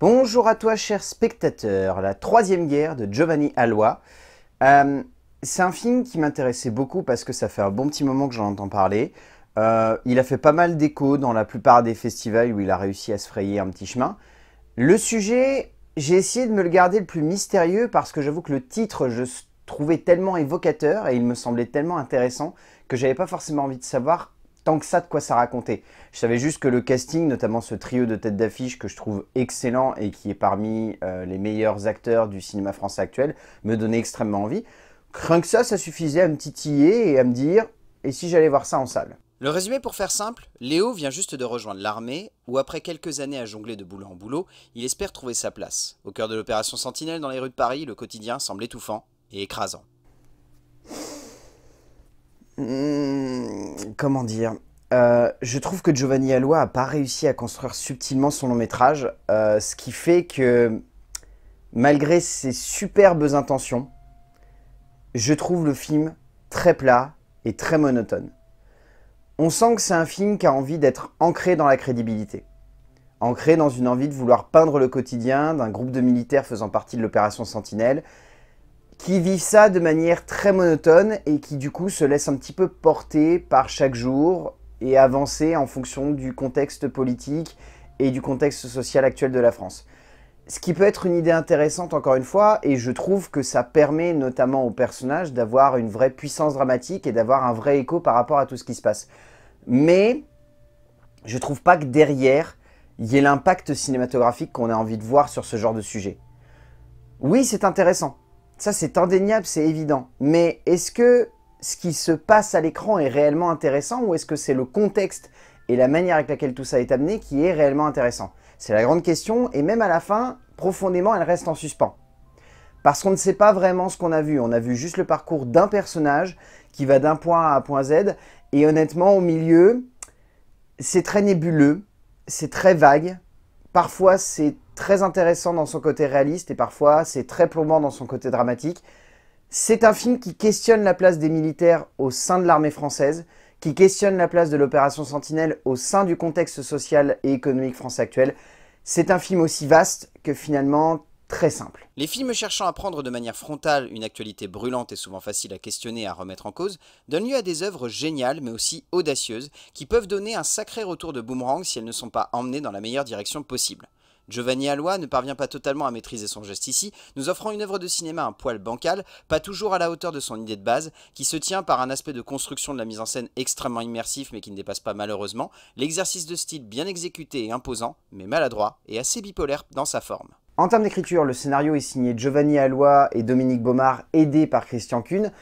Bonjour à toi, cher spectateur. La Troisième Guerre de Giovanni Alois. Euh, c'est un film qui m'intéressait beaucoup parce que ça fait un bon petit moment que j'en entends parler. Euh, il a fait pas mal d'écho dans la plupart des festivals où il a réussi à se frayer un petit chemin. Le sujet, j'ai essayé de me le garder le plus mystérieux parce que j'avoue que le titre, je trouvais tellement évocateur et il me semblait tellement intéressant que j'avais pas forcément envie de savoir tant que ça de quoi ça racontait. Je savais juste que le casting, notamment ce trio de têtes d'affiche que je trouve excellent et qui est parmi euh, les meilleurs acteurs du cinéma français actuel, me donnait extrêmement envie. crains que ça, ça suffisait à me titiller et à me dire « et si j'allais voir ça en salle ?» Le résumé pour faire simple, Léo vient juste de rejoindre l'armée, où après quelques années à jongler de boulot en boulot, il espère trouver sa place. Au cœur de l'opération Sentinelle dans les rues de Paris, le quotidien semble étouffant et écrasant. Hmm comment dire euh, je trouve que Giovanni Allois n'a pas réussi à construire subtilement son long métrage, euh, ce qui fait que malgré ses superbes intentions, je trouve le film très plat et très monotone. On sent que c'est un film qui a envie d'être ancré dans la crédibilité, ancré dans une envie de vouloir peindre le quotidien d'un groupe de militaires faisant partie de l'opération Sentinelle qui vivent ça de manière très monotone et qui du coup se laissent un petit peu porter par chaque jour et avancer en fonction du contexte politique et du contexte social actuel de la France. Ce qui peut être une idée intéressante encore une fois, et je trouve que ça permet notamment aux personnages d'avoir une vraie puissance dramatique et d'avoir un vrai écho par rapport à tout ce qui se passe. Mais je trouve pas que derrière, il y ait l'impact cinématographique qu'on a envie de voir sur ce genre de sujet. Oui, c'est intéressant, ça, c'est indéniable, c'est évident. Mais est-ce que ce qui se passe à l'écran est réellement intéressant ou est-ce que c'est le contexte et la manière avec laquelle tout ça est amené qui est réellement intéressant C'est la grande question et même à la fin, profondément, elle reste en suspens. Parce qu'on ne sait pas vraiment ce qu'on a vu, on a vu juste le parcours d'un personnage qui va d'un point A à point Z et honnêtement au milieu, c'est très nébuleux, c'est très vague, Parfois, c'est très intéressant dans son côté réaliste et parfois, c'est très plombant dans son côté dramatique. C'est un film qui questionne la place des militaires au sein de l'armée française, qui questionne la place de l'opération Sentinelle au sein du contexte social et économique français actuel. C'est un film aussi vaste que finalement très simple. Les films cherchant à prendre de manière frontale une actualité brûlante et souvent facile à questionner et à remettre en cause, donnent lieu à des œuvres géniales mais aussi audacieuses, qui peuvent donner un sacré retour de boomerang si elles ne sont pas emmenées dans la meilleure direction possible. Giovanni Alois ne parvient pas totalement à maîtriser son geste ici, nous offrant une œuvre de cinéma un poil bancal, pas toujours à la hauteur de son idée de base, qui se tient par un aspect de construction de la mise en scène extrêmement immersif mais qui ne dépasse pas malheureusement, l'exercice de style bien exécuté et imposant, mais maladroit et assez bipolaire dans sa forme. En termes d'écriture, le scénario est signé Giovanni Alois et Dominique Baumard, aidé par Christian Kuhn.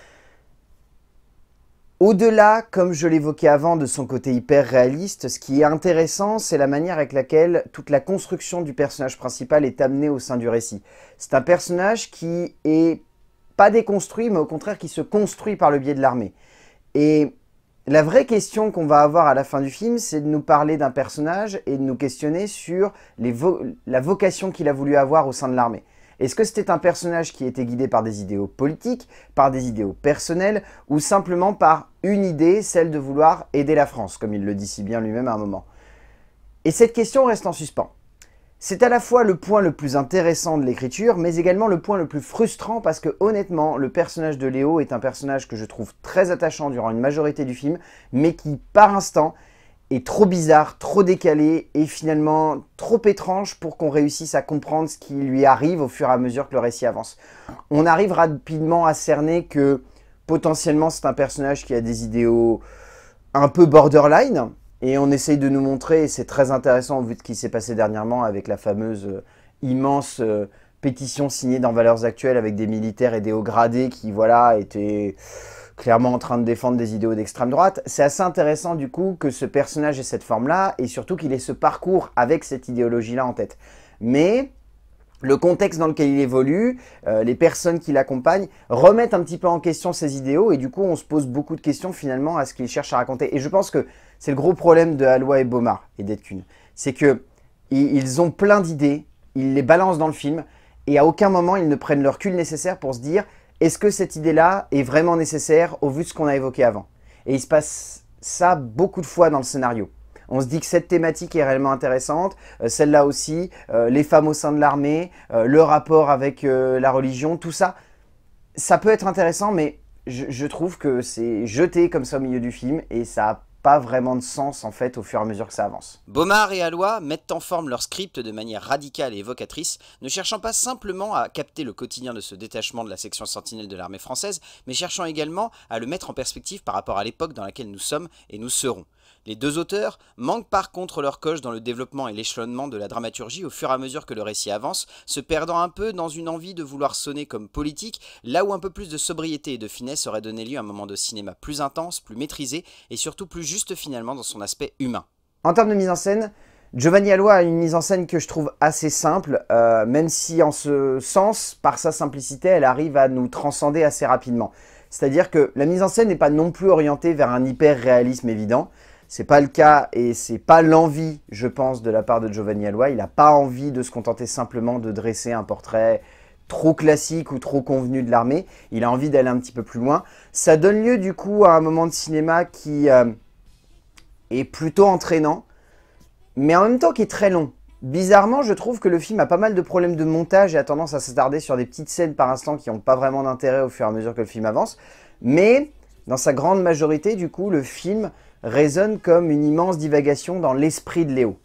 Au-delà, comme je l'évoquais avant, de son côté hyper réaliste, ce qui est intéressant, c'est la manière avec laquelle toute la construction du personnage principal est amenée au sein du récit. C'est un personnage qui est pas déconstruit, mais au contraire qui se construit par le biais de l'armée. Et la vraie question qu'on va avoir à la fin du film, c'est de nous parler d'un personnage et de nous questionner sur la vocation qu'il a voulu avoir au sein de l'armée. Est-ce que c'était un personnage qui était guidé par des idéaux politiques, par des idéaux personnels, ou simplement par une idée, celle de vouloir aider la France, comme il le dit si bien lui-même à un moment Et cette question reste en suspens. C'est à la fois le point le plus intéressant de l'écriture, mais également le point le plus frustrant parce que honnêtement, le personnage de Léo est un personnage que je trouve très attachant durant une majorité du film, mais qui, par instant, est trop bizarre, trop décalé et finalement trop étrange pour qu'on réussisse à comprendre ce qui lui arrive au fur et à mesure que le récit avance. On arrive rapidement à cerner que potentiellement c'est un personnage qui a des idéaux un peu borderline, et on essaye de nous montrer, et c'est très intéressant vu de ce qui s'est passé dernièrement avec la fameuse euh, immense euh, pétition signée dans Valeurs Actuelles avec des militaires et des hauts gradés qui, voilà, étaient clairement en train de défendre des idéaux d'extrême droite. C'est assez intéressant du coup que ce personnage ait cette forme-là et surtout qu'il ait ce parcours avec cette idéologie-là en tête. Mais le contexte dans lequel il évolue, euh, les personnes qui l'accompagnent remettent un petit peu en question ses idéaux et du coup on se pose beaucoup de questions finalement à ce qu'il cherche à raconter. Et je pense que c'est le gros problème de Alois et Baumar et qu'une. C'est que ils ont plein d'idées, ils les balancent dans le film, et à aucun moment ils ne prennent le recul nécessaire pour se dire est-ce que cette idée-là est vraiment nécessaire au vu de ce qu'on a évoqué avant Et il se passe ça beaucoup de fois dans le scénario. On se dit que cette thématique est réellement intéressante, euh, celle-là aussi, euh, les femmes au sein de l'armée, euh, le rapport avec la religion, tout ça, ça peut être intéressant, mais je, je trouve que c'est jeté comme ça au milieu du film et ça a pas vraiment de sens en fait au fur et à mesure que ça avance. Baumard et Alois mettent en forme leur script de manière radicale et évocatrice, ne cherchant pas simplement à capter le quotidien de ce détachement de la section sentinelle de l'armée française, mais cherchant également à le mettre en perspective par rapport à l'époque dans laquelle nous sommes et nous serons. Les deux auteurs manquent par contre leur coche dans le développement et l'échelonnement de la dramaturgie au fur et à mesure que le récit avance, se perdant un peu dans une envie de vouloir sonner comme politique, là où un peu plus de sobriété et de finesse aurait donné lieu à un moment de cinéma plus intense, plus maîtrisé et surtout plus juste finalement dans son aspect humain. En termes de mise en scène, Giovanni Alloy a une mise en scène que je trouve assez simple, euh, même si en ce sens, par sa simplicité, elle arrive à nous transcender assez rapidement. C'est-à-dire que la mise en scène n'est pas non plus orientée vers un hyper-réalisme évident, c'est pas le cas et c'est pas l'envie, je pense, de la part de Giovanni Aloi Il n'a pas envie de se contenter simplement de dresser un portrait trop classique ou trop convenu de l'armée. Il a envie d'aller un petit peu plus loin. Ça donne lieu du coup à un moment de cinéma qui euh, est plutôt entraînant, mais en même temps qui est très long. Bizarrement, je trouve que le film a pas mal de problèmes de montage et a tendance à s'attarder sur des petites scènes par instant qui n'ont pas vraiment d'intérêt au fur et à mesure que le film avance. Mais dans sa grande majorité, du coup, le film résonne comme une immense divagation dans l'esprit de Léo.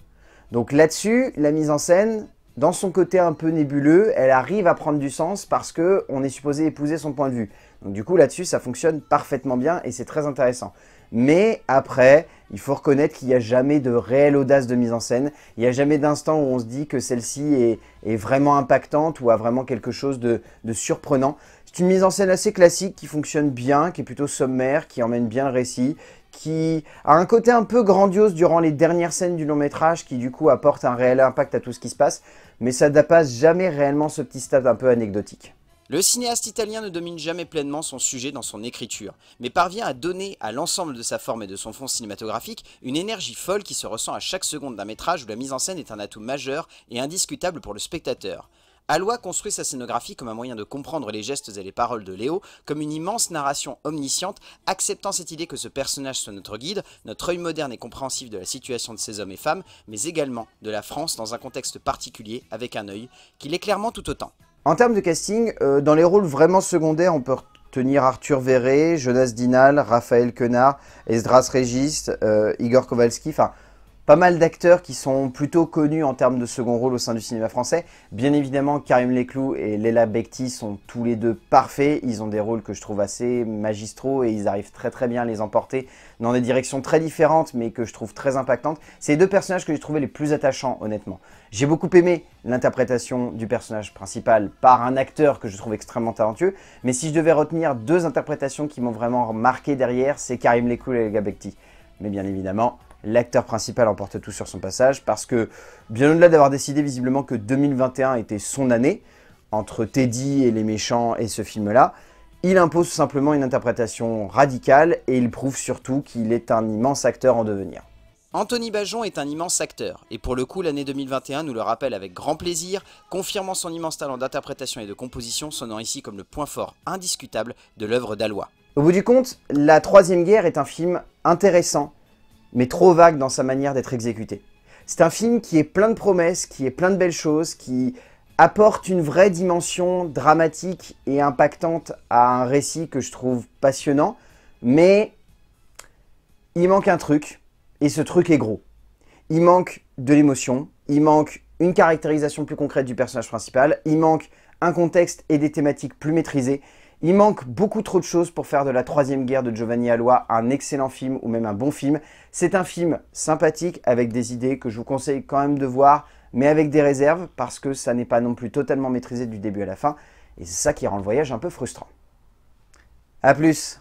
Donc là-dessus, la mise en scène, dans son côté un peu nébuleux, elle arrive à prendre du sens parce qu'on est supposé épouser son point de vue. Donc du coup, là-dessus, ça fonctionne parfaitement bien et c'est très intéressant. Mais après, il faut reconnaître qu'il n'y a jamais de réelle audace de mise en scène. Il n'y a jamais d'instant où on se dit que celle-ci est, vraiment impactante ou a vraiment quelque chose de, surprenant. C'est une mise en scène assez classique qui fonctionne bien, qui est plutôt sommaire, qui emmène bien le récit, qui a un côté un peu grandiose durant les dernières scènes du long métrage qui du coup apporte un réel impact à tout ce qui se passe, mais ça ne dépasse jamais réellement ce petit stade un peu anecdotique. Le cinéaste italien ne domine jamais pleinement son sujet dans son écriture, mais parvient à donner à l'ensemble de sa forme et de son fond cinématographique une énergie folle qui se ressent à chaque seconde d'un métrage où la mise en scène est un atout majeur et indiscutable pour le spectateur. Alois construit sa scénographie comme un moyen de comprendre les gestes et les paroles de Léo, comme une immense narration omnisciente, acceptant cette idée que ce personnage soit notre guide, notre œil moderne et compréhensif de la situation de ces hommes et femmes, mais également de la France dans un contexte particulier, avec un œil, qui clairement tout autant. En termes de casting, euh, dans les rôles vraiment secondaires, on peut retenir Arthur Véret, Jonas Dinal, Raphaël Quenard, Esdras Régis, euh, Igor Kowalski, enfin pas mal d'acteurs qui sont plutôt connus en termes de second rôle au sein du cinéma français. Bien évidemment, Karim Leclou et Léla Bekti sont tous les deux parfaits. Ils ont des rôles que je trouve assez magistraux et ils arrivent très très bien à les emporter dans des directions très différentes mais que je trouve très impactantes. C'est les deux personnages que j'ai trouvé les plus attachants honnêtement. J'ai beaucoup aimé l'interprétation du personnage principal par un acteur que je trouve extrêmement talentueux. Mais si je devais retenir deux interprétations qui m'ont vraiment marqué derrière, c'est Karim Leclou et Léla Bekti. Mais bien évidemment, l'acteur principal emporte tout sur son passage, parce que bien au-delà d'avoir décidé visiblement que 2021 était son année, entre Teddy et les méchants et ce film-là, il impose simplement une interprétation radicale et il prouve surtout qu'il est un immense acteur en devenir. Anthony Bajon est un immense acteur, et pour le coup l'année 2021 nous le rappelle avec grand plaisir, confirmant son immense talent d'interprétation et de composition, sonnant ici comme le point fort indiscutable de l'œuvre d'Alois. Au bout du compte, La Troisième Guerre est un film intéressant, mais trop vague dans sa manière d'être exécuté. C'est un film qui est plein de promesses, qui est plein de belles choses, qui apporte une vraie dimension dramatique et impactante à un récit que je trouve passionnant, mais il manque un truc, et ce truc est gros. Il manque de l'émotion, il manque une caractérisation plus concrète du personnage principal, il manque un contexte et des thématiques plus maîtrisées, il manque beaucoup trop de choses pour faire de La Troisième Guerre de Giovanni Alois un excellent film ou même un bon film. C'est un film sympathique avec des idées que je vous conseille quand même de voir, mais avec des réserves parce que ça n'est pas non plus totalement maîtrisé du début à la fin. Et c'est ça qui rend le voyage un peu frustrant. A plus